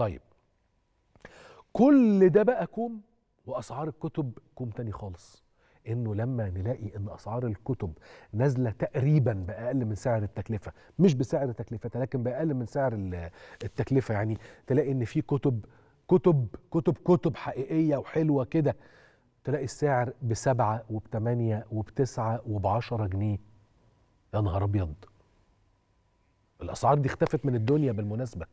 طيب كل ده بقى كوم واسعار الكتب كوم تاني خالص انه لما نلاقي ان اسعار الكتب نازله تقريبا باقل من سعر التكلفه مش بسعر تكلفتها لكن باقل من سعر التكلفه يعني تلاقي ان في كتب كتب كتب كتب حقيقيه وحلوه كده تلاقي السعر بسبعة وبثمانية وبتسعة وبعشرة جنيه يا نهار أبيض الأسعار دي اختفت من الدنيا بالمناسبة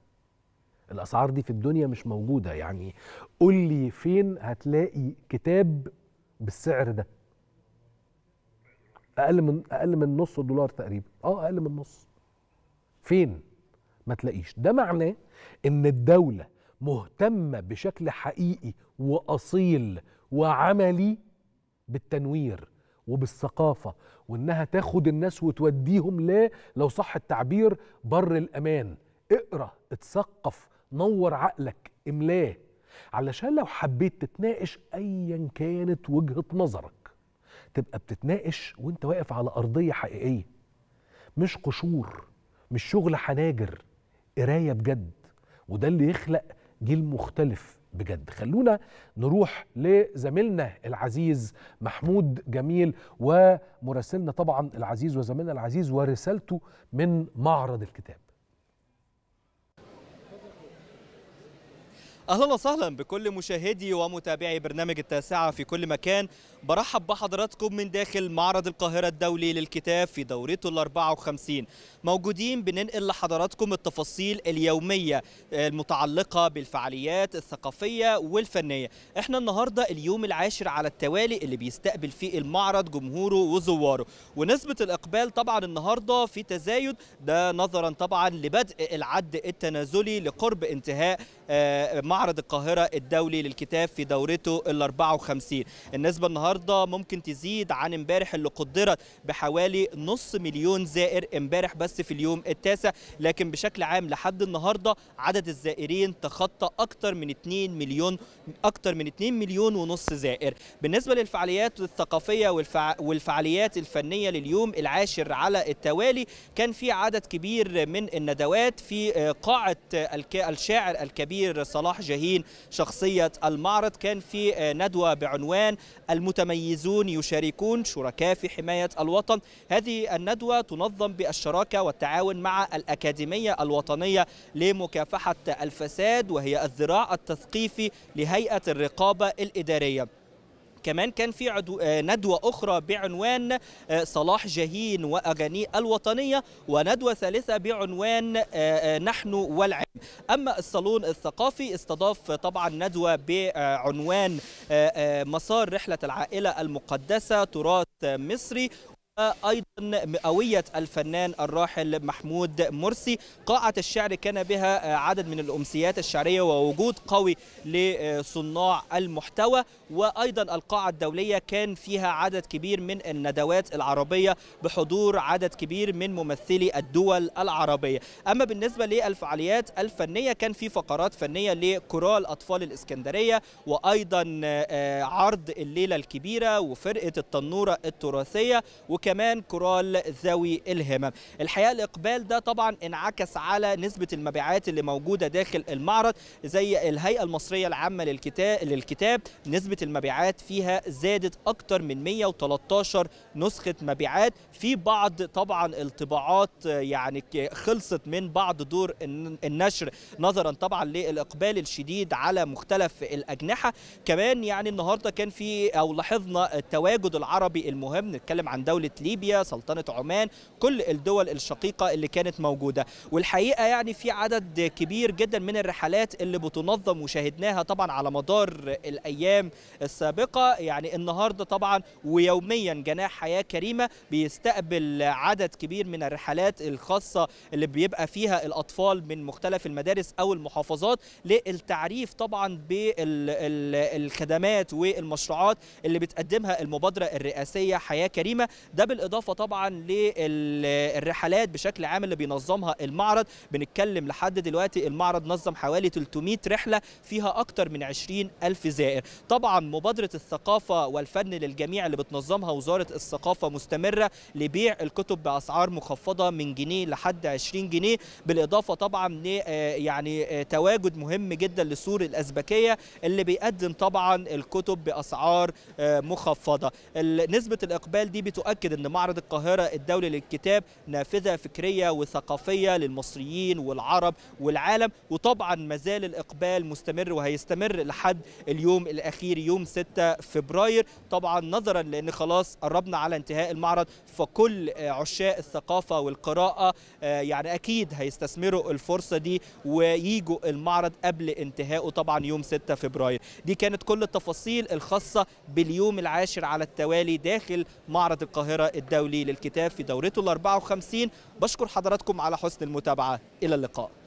الاسعار دي في الدنيا مش موجوده يعني قول لي فين هتلاقي كتاب بالسعر ده اقل من اقل من نص دولار تقريبا اه اقل من نص فين ما تلاقيش ده معناه ان الدوله مهتمه بشكل حقيقي واصيل وعملي بالتنوير وبالثقافه وانها تاخد الناس وتوديهم لا لو صح التعبير بر الامان اقرا اتثقف نور عقلك املاه علشان لو حبيت تتناقش ايا كانت وجهه نظرك تبقى بتتناقش وانت واقف على ارضيه حقيقيه مش قشور مش شغل حناجر قرايه بجد وده اللي يخلق جيل مختلف بجد خلونا نروح لزميلنا العزيز محمود جميل ومراسلنا طبعا العزيز وزميلنا العزيز ورسالته من معرض الكتاب اهلا وسهلا بكل مشاهدي ومتابعي برنامج التاسعه في كل مكان برحب بحضراتكم من داخل معرض القاهره الدولي للكتاب في دورته ال 54 موجودين بننقل لحضراتكم التفاصيل اليوميه المتعلقه بالفعاليات الثقافيه والفنيه احنا النهارده اليوم العاشر على التوالي اللي بيستقبل فيه المعرض جمهوره وزواره ونسبه الاقبال طبعا النهارده في تزايد ده نظرا طبعا لبدء العد التنازلي لقرب انتهاء معرض آه، معرض القاهرة الدولي للكتاب في دورته ال 54 النسبة النهاردة ممكن تزيد عن امبارح اللي قدرت بحوالي نص مليون زائر امبارح بس في اليوم التاسع لكن بشكل عام لحد النهاردة عدد الزائرين تخطى أكثر من 2 مليون أكثر من 2 مليون ونص زائر بالنسبة للفعاليات الثقافية والفع... والفعاليات الفنية لليوم العاشر على التوالي كان في عدد كبير من الندوات في آه، قاعة الشاعر الكبير صلاح موجهين شخصية المعرض كان في آه، ندوة بعنوان المتميزون يشاركون شركاء في حماية الوطن هذه الندوة تنظم بالشراكة والتعاون مع الأكاديمية الوطنية لمكافحة الفساد وهي الذراع التثقيفي لهيئة الرقابة الإدارية كمان كان في عدو آه، ندوة أخرى بعنوان آه، صلاح جاهين وأغاني الوطنية وندوة ثالثة بعنوان آه، نحن والعلم أما الصالون الثقافي استضاف طبعا ندوة بعنوان مسار رحلة العائلة المقدسة تراث مصري وأيضا مئوية الفنان الراحل محمود مرسي قاعة الشعر كان بها آه، عدد من الأمسيات الشعرية ووجود قوي لصناع المحتوى وأيضا القاعة الدولية كان فيها عدد كبير من الندوات العربية بحضور عدد كبير من ممثلي الدول العربية أما بالنسبة للفعاليات الفنية كان في فقرات فنية لكورال أطفال الإسكندرية وأيضا آه، عرض الليلة الكبيرة وفرقة التنورة التراثية وكمان كورال الأطفال ذوي الهمم الحقيقة الإقبال ده طبعا انعكس على نسبة المبيعات اللي موجودة داخل المعرض زي الهيئة المصرية العامة للكتاب, للكتاب نسبة المبيعات فيها زادت أكتر من 113 نسخة مبيعات في بعض طبعا الطباعات يعني خلصت من بعض دور النشر نظرا طبعا للإقبال الشديد على مختلف الأجنحة كمان يعني النهاردة كان في أو لاحظنا التواجد العربي المهم نتكلم عن دولة ليبيا سلطنه عمان كل الدول الشقيقه اللي كانت موجوده والحقيقه يعني في عدد كبير جدا من الرحلات اللي بتنظم وشاهدناها طبعا على مدار الايام السابقه يعني النهارده طبعا ويوميا جناح حياه كريمه بيستقبل عدد كبير من الرحلات الخاصه اللي بيبقى فيها الاطفال من مختلف المدارس او المحافظات للتعريف طبعا بالخدمات والمشروعات اللي بتقدمها المبادره الرئاسيه حياه كريمه ده بالاضافه طبعا طبعا للرحلات بشكل عام اللي بينظمها المعرض بنتكلم لحد دلوقتي المعرض نظم حوالي 300 رحله فيها اكتر من 20 الف زائر طبعا مبادره الثقافه والفن للجميع اللي بتنظمها وزاره الثقافه مستمره لبيع الكتب باسعار مخفضه من جنيه لحد 20 جنيه بالاضافه طبعا ل آه، يعني آه، تواجد مهم جدا لسور الازبكيه اللي بيقدم طبعا الكتب باسعار آه، مخفضه نسبه الاقبال دي بتؤكد ان معرض القاهره القاهرة الدولة للكتاب نافذة فكرية وثقافية للمصريين والعرب والعالم وطبعا مازال الإقبال مستمر وهيستمر لحد اليوم الأخير يوم 6 فبراير طبعا نظرا لأن خلاص قربنا على انتهاء المعرض فكل عشاق الثقافة والقراءة آه، يعني أكيد هيستثمروا الفرصة دي وييجوا المعرض قبل انتهائه طبعا يوم 6 فبراير دي كانت كل التفاصيل الخاصة باليوم العاشر على التوالي داخل معرض القاهرة الدولي للكتاب في دورته ال 54 بشكر حضراتكم على حسن المتابعة إلى اللقاء